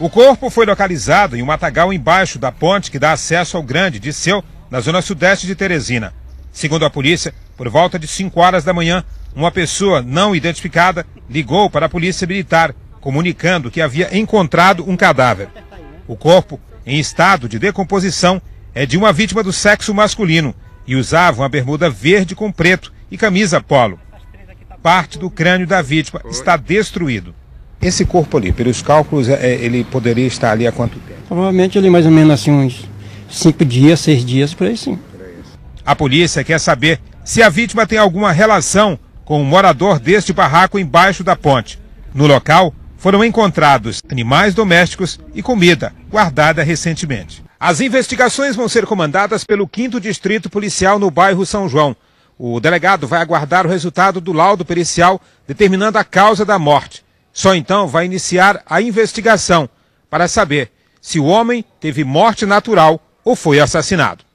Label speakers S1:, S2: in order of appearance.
S1: O corpo foi localizado em um matagal embaixo da ponte que dá acesso ao Grande de Seu, na zona sudeste de Teresina. Segundo a polícia, por volta de 5 horas da manhã, uma pessoa não identificada ligou para a polícia militar, comunicando que havia encontrado um cadáver. O corpo, em estado de decomposição, é de uma vítima do sexo masculino e usava uma bermuda verde com preto e camisa polo. Parte do crânio da vítima está destruído. Esse corpo ali, pelos cálculos, é, é, ele poderia estar ali há quanto tempo?
S2: Provavelmente ali mais ou menos assim uns cinco dias, seis
S1: dias, por aí sim. A polícia quer saber se a vítima tem alguma relação com o morador deste barraco embaixo da ponte. No local, foram encontrados animais domésticos e comida guardada recentemente. As investigações vão ser comandadas pelo 5 Distrito Policial no bairro São João. O delegado vai aguardar o resultado do laudo pericial determinando a causa da morte. Só então vai iniciar a investigação para saber se o homem teve morte natural ou foi assassinado.